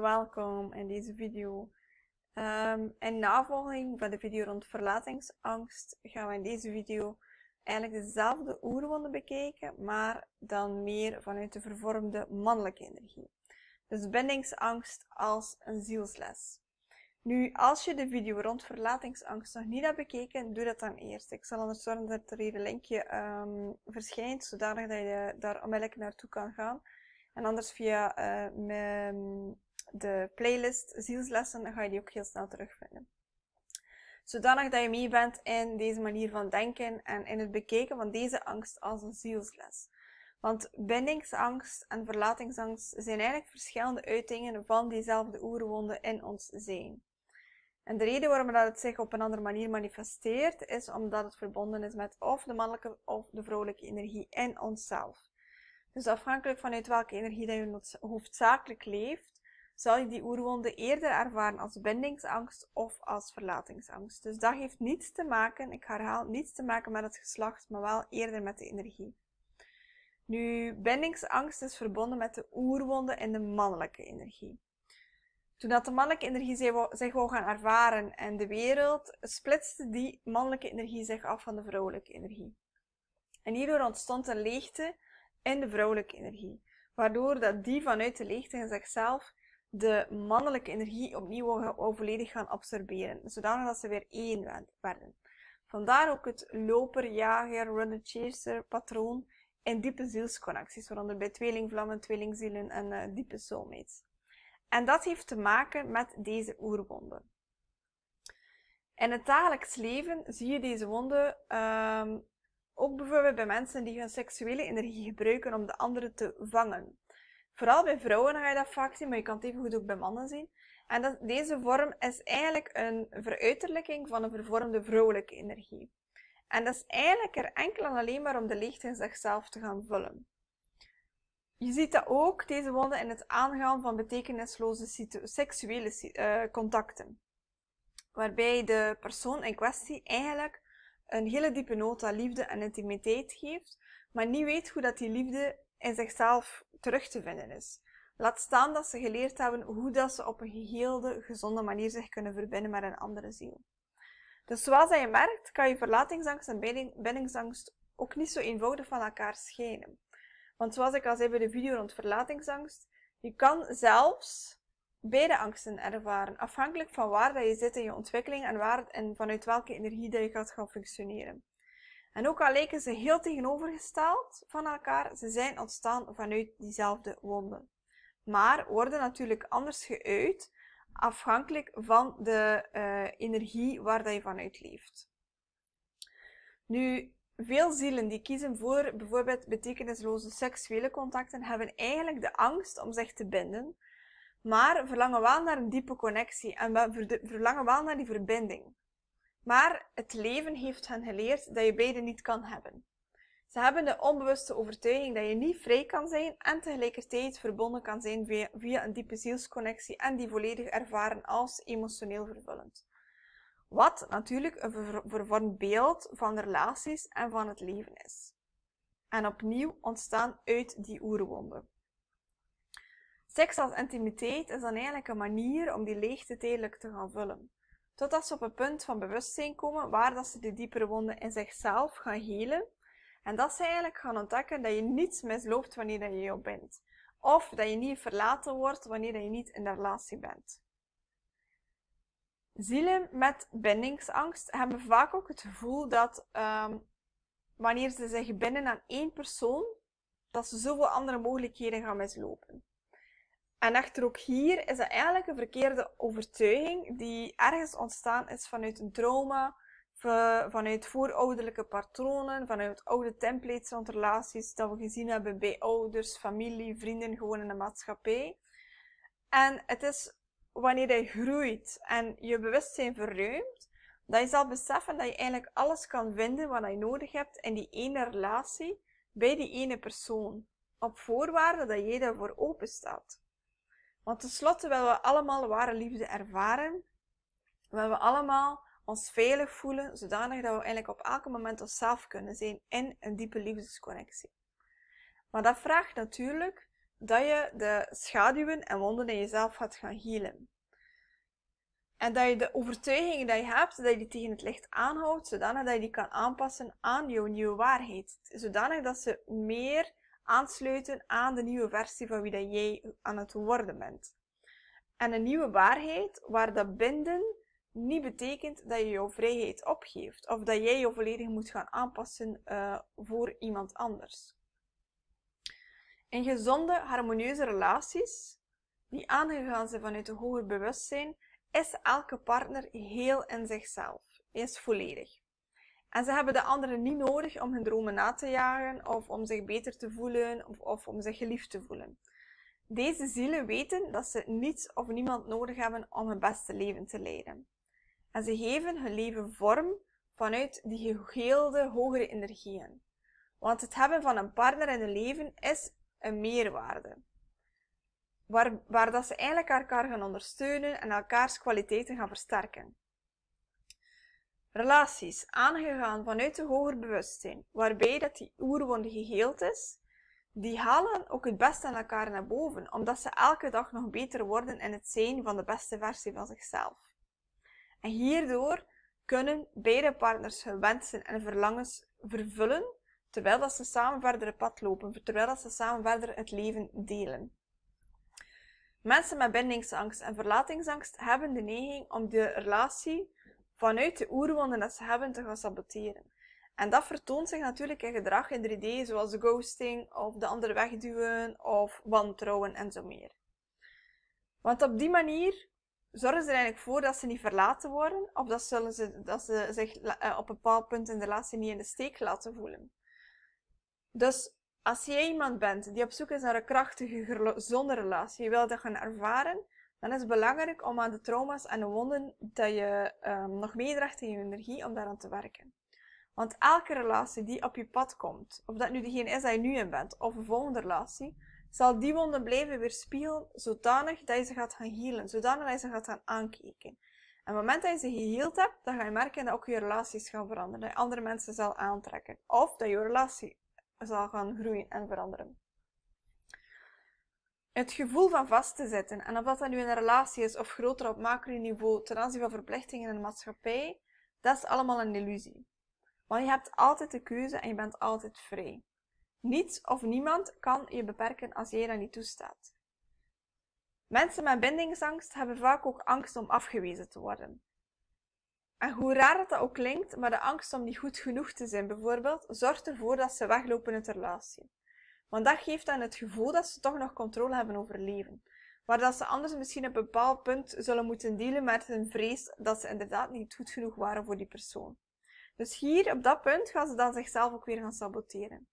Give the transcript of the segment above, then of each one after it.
Welkom in deze video. Ehm, in navolging van de video rond verlatingsangst gaan we in deze video eigenlijk dezelfde oerwonden bekijken, maar dan meer vanuit de vervormde mannelijke energie. Dus bindingsangst als een zielsles. Nu, als je de video rond verlatingsangst nog niet hebt bekeken, doe dat dan eerst. Ik zal anders zorgen dat er hier een linkje ehm, verschijnt, zodat je daar onmiddellijk naartoe kan gaan. En anders via uh, mijn de playlist zielslessen, dan ga je die ook heel snel terugvinden. Zodanig dat je mee bent in deze manier van denken en in het bekijken van deze angst als een zielsles. Want bindingsangst en verlatingsangst zijn eigenlijk verschillende uitingen van diezelfde oerwonden in ons zijn. En de reden waarom dat het zich op een andere manier manifesteert, is omdat het verbonden is met of de mannelijke of de vrouwelijke energie in onszelf. Dus afhankelijk vanuit welke energie dat je hoofdzakelijk leeft, zal je die oerwonde eerder ervaren als bindingsangst of als verlatingsangst. Dus dat heeft niets te maken, ik herhaal, niets te maken met het geslacht, maar wel eerder met de energie. Nu, bindingsangst is verbonden met de oerwonde in de mannelijke energie. Toen dat de mannelijke energie zich wou gaan ervaren en de wereld, splitste die mannelijke energie zich af van de vrouwelijke energie. En hierdoor ontstond een leegte in de vrouwelijke energie, waardoor dat die vanuit de leegte in zichzelf de mannelijke energie opnieuw volledig gaan absorberen, zodanig dat ze weer één werden. Vandaar ook het loper, jager, runner, chaser patroon in diepe zielsconnecties, waaronder bij tweelingvlammen, tweelingzielen en eh, diepe soulmates. En dat heeft te maken met deze oerwonden. In het dagelijks leven zie je deze wonden ehm, ook bijvoorbeeld bij mensen die hun seksuele energie gebruiken om de anderen te vangen. Vooral bij vrouwen ga je dat vaak zien, maar je kan het even goed ook bij mannen zien. En dat, deze vorm is eigenlijk een veruiterlijking van een vervormde vrouwelijke energie. En dat is eigenlijk er enkel en alleen maar om de leegte in zichzelf te gaan vullen. Je ziet dat ook, deze wonden, in het aangaan van betekenisloze seksuele eh, contacten. Waarbij de persoon in kwestie eigenlijk een hele diepe nota aan liefde en intimiteit geeft, maar niet weet hoe dat die liefde in zichzelf terug te vinden is. Laat staan dat ze geleerd hebben hoe dat ze op een geheelde, gezonde manier zich kunnen verbinden met een andere ziel. Dus zoals je merkt, kan je verlatingsangst en bindingsangst ook niet zo eenvoudig van elkaar schijnen. Want zoals ik al zei bij de video rond verlatingsangst, je kan zelfs beide angsten ervaren, afhankelijk van waar dat je zit in je ontwikkeling en waar en vanuit welke energie dat je gaat gaan functioneren. En ook al lijken ze heel tegenovergesteld van elkaar, ze zijn ontstaan vanuit diezelfde wonden. Maar worden natuurlijk anders geuit, afhankelijk van de eh, energie waar dat je vanuit leeft. Nu, veel zielen die kiezen voor bijvoorbeeld betekenisloze seksuele contacten, hebben eigenlijk de angst om zich te binden, maar verlangen wel naar een diepe connectie en verlangen wel naar die verbinding. Maar het leven heeft hen geleerd dat je beide niet kan hebben. Ze hebben de onbewuste overtuiging dat je niet vrij kan zijn en tegelijkertijd verbonden kan zijn via, een diepe zielsconnectie en die volledig ervaren als emotioneel vervullend. Wat natuurlijk een vervormd beeld van relaties en van het leven is. En opnieuw ontstaan uit die oerwonden. Seks als intimiteit is dan eigenlijk een manier om die leegte tijdelijk te gaan vullen. Totdat ze op een punt van bewustzijn komen waar dat ze de diepere wonden in zichzelf gaan helen. En dat ze eigenlijk gaan ontdekken dat je niets misloopt wanneer dat je je bent. Of dat je niet verlaten wordt wanneer je niet in de relatie bent. Zielen met bindingsangst hebben vaak ook het gevoel dat ehm, wanneer ze zich binden aan één persoon, dat ze zoveel andere mogelijkheden gaan mislopen. En achter ook hier is dat eigenlijk een verkeerde overtuiging die ergens ontstaan is vanuit een trauma, vanuit voorouderlijke patronen, vanuit oude templates rond relaties dat we gezien hebben bij ouders, familie, vrienden, gewoon in de maatschappij. En het is wanneer je groeit en je bewustzijn verruimt, dat je zal beseffen dat je eigenlijk alles kan vinden wat je nodig hebt in die ene relatie bij die ene persoon. Op voorwaarde dat jij daarvoor open staat. Want tenslotte willen we allemaal ware liefde ervaren. Willen we allemaal ons veilig voelen, zodanig dat we eigenlijk op elk moment onszelf kunnen zijn in een diepe liefdesconnectie. Maar dat vraagt natuurlijk dat je de schaduwen en wonden in jezelf gaat gaan healen. En dat je de overtuigingen die je hebt, dat je die tegen het licht aanhoudt, zodanig dat je die kan aanpassen aan jouw nieuwe waarheid. Zodanig dat ze meer aansluiten aan de nieuwe versie van wie dat jij aan het worden bent. En een nieuwe waarheid waar dat binden niet betekent dat je jouw vrijheid opgeeft of dat jij je volledig moet gaan aanpassen eh, voor iemand anders. In gezonde, harmonieuze relaties, die aangegaan zijn vanuit een hoger bewustzijn, is elke partner heel in zichzelf, is volledig. En ze hebben de anderen niet nodig om hun dromen na te jagen of om zich beter te voelen of, of om zich geliefd te voelen. Deze zielen weten dat ze niets of niemand nodig hebben om hun beste leven te leiden. En ze geven hun leven vorm vanuit die geheelde hogere energieën. Want het hebben van een partner in hun leven is een meerwaarde. Waar, waar dat ze eigenlijk elkaar gaan ondersteunen en elkaars kwaliteiten gaan versterken relaties aangegaan vanuit de hoger bewustzijn, waarbij dat die oerwonde geheeld is, die halen ook het beste aan elkaar naar boven, omdat ze elke dag nog beter worden in het zijn van de beste versie van zichzelf. En hierdoor kunnen beide partners hun wensen en verlangens vervullen, terwijl dat ze samen verder het pad lopen, terwijl dat ze samen verder het leven delen. Mensen met bindingsangst en verlatingsangst hebben de neiging om de relatie vanuit de oerwonden dat ze hebben te gaan saboteren. En dat vertoont zich natuurlijk in gedrag in 3D, zoals de ghosting of de ander wegduwen of wantrouwen en zo meer. Want op die manier zorgen ze er eigenlijk voor dat ze niet verlaten worden of dat, zullen ze, dat ze zich eh, op een bepaald punt in de relatie niet in de steek laten voelen. Dus als jij iemand bent die op zoek is naar een krachtige, gezonde relatie, je wil dat gaan ervaren, dan is het belangrijk om aan de trauma's en de wonden dat je ehm, nog meedraagt in je energie om daaraan te werken. Want elke relatie die op je pad komt, of dat nu degene is dat je nu in bent, of een volgende relatie, zal die wonden blijven weerspiegelen zodanig dat je ze gaat gaan healen, zodanig dat je ze gaat gaan aankijken. En op het moment dat je ze geheeld hebt, dan ga je merken dat ook je relaties gaan veranderen, dat je andere mensen zal aantrekken, of dat je relatie zal gaan groeien en veranderen het gevoel van vast te zetten, en of dat nu in een relatie is of groter op macroniveau ten aanzien van verplichtingen in de maatschappij, dat is allemaal een illusie. Want je hebt altijd de keuze en je bent altijd vrij. Niets of niemand kan je beperken als jij dat niet toestaat. Mensen met bindingsangst hebben vaak ook angst om afgewezen te worden. En hoe raar dat, dat ook klinkt, maar de angst om niet goed genoeg te zijn bijvoorbeeld, zorgt ervoor dat ze weglopen uit de relatie. Want dat geeft hen het gevoel dat ze toch nog controle hebben over leven. Waar dat ze anders misschien op een bepaald punt zullen moeten dealen met hun vrees dat ze inderdaad niet goed genoeg waren voor die persoon. Dus hier, op dat punt, gaan ze dan zichzelf ook weer gaan saboteren.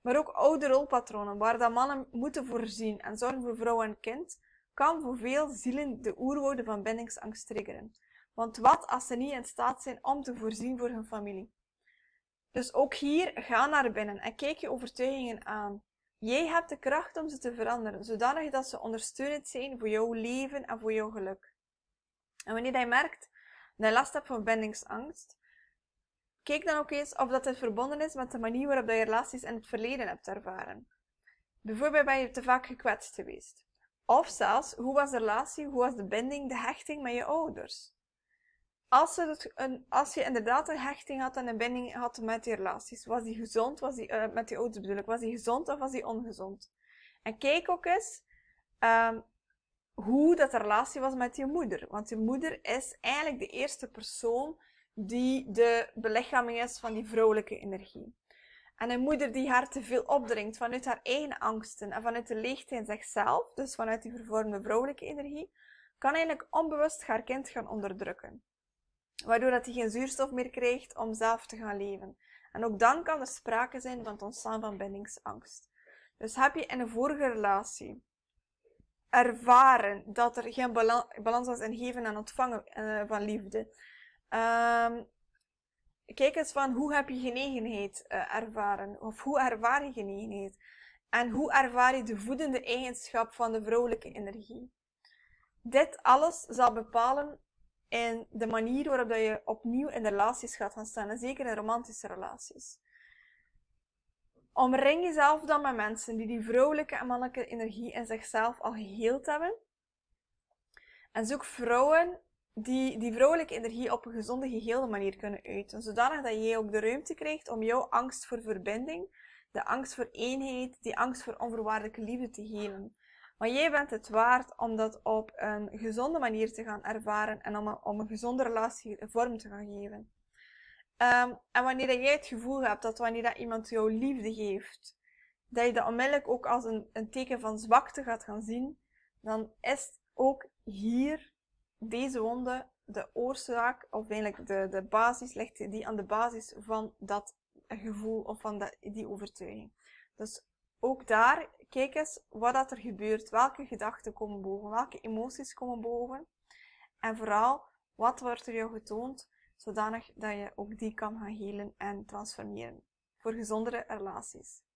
Maar ook oude rolpatronen, waar dat mannen moeten voorzien en zorgen voor vrouw en kind, kan voor veel zielen de oerwoorden van bindingsangst triggeren. Want wat als ze niet in staat zijn om te voorzien voor hun familie? Dus ook hier, ga naar binnen en kijk je overtuigingen aan. Jij hebt de kracht om ze te veranderen, zodanig dat ze ondersteunend zijn voor jouw leven en voor jouw geluk. En wanneer jij merkt dat je last hebt van bindingsangst, kijk dan ook eens of dat dit verbonden is met de manier waarop je relaties in het verleden hebt ervaren. Bijvoorbeeld ben je te vaak gekwetst geweest. Of zelfs, hoe was de relatie, hoe was de binding, de hechting met je ouders? als, het een, als je inderdaad een hechting had en een binding had met die relaties, was die gezond, was die, eh, met die ouders bedoel ik, was die gezond of was die ongezond? En kijk ook eens ehm, hoe dat de relatie was met je moeder. Want je moeder is eigenlijk de eerste persoon die de belichaming is van die vrouwelijke energie. En een moeder die haar te veel opdringt vanuit haar eigen angsten en vanuit de leegte in zichzelf, dus vanuit die vervormde vrouwelijke energie, kan eigenlijk onbewust haar kind gaan onderdrukken waardoor dat hij geen zuurstof meer krijgt om zelf te gaan leven. En ook dan kan er sprake zijn van het ontstaan van bindingsangst. Dus heb je in een vorige relatie ervaren dat er geen balans was in geven en ontvangen eh, van liefde. Ehm, kijk eens van hoe heb je genegenheid eh, ervaren? Of hoe ervaar je genegenheid? En hoe ervaar je de voedende eigenschap van de vrouwelijke energie? Dit alles zal bepalen en de manier waarop dat je opnieuw in relaties gaat gaan staan, en zeker in romantische relaties. Omring jezelf dan met mensen die die vrouwelijke en mannelijke energie in zichzelf al geheeld hebben. En zoek vrouwen die die vrouwelijke energie op een gezonde, geheelde manier kunnen uiten. Zodanig dat jij ook de ruimte krijgt om jouw angst voor verbinding, de angst voor eenheid, die angst voor onvoorwaardelijke liefde te helen. Maar jij bent het waard om dat op een gezonde manier te gaan ervaren en om een, om een gezonde relatie vorm te gaan geven. Ehm, en wanneer jij het gevoel hebt dat wanneer dat iemand jou liefde geeft, dat je dat onmiddellijk ook als een, een teken van zwakte gaat gaan zien, dan is ook hier deze wonde de oorzaak, of eigenlijk de, de basis, ligt die aan de basis van dat gevoel of van dat, die overtuiging. Dus ook daar, kijk eens wat dat er gebeurt. Welke gedachten komen boven? Welke emoties komen boven? En vooral, wat wordt er jou getoond, zodanig dat je ook die kan gaan helen en transformeren voor gezondere relaties.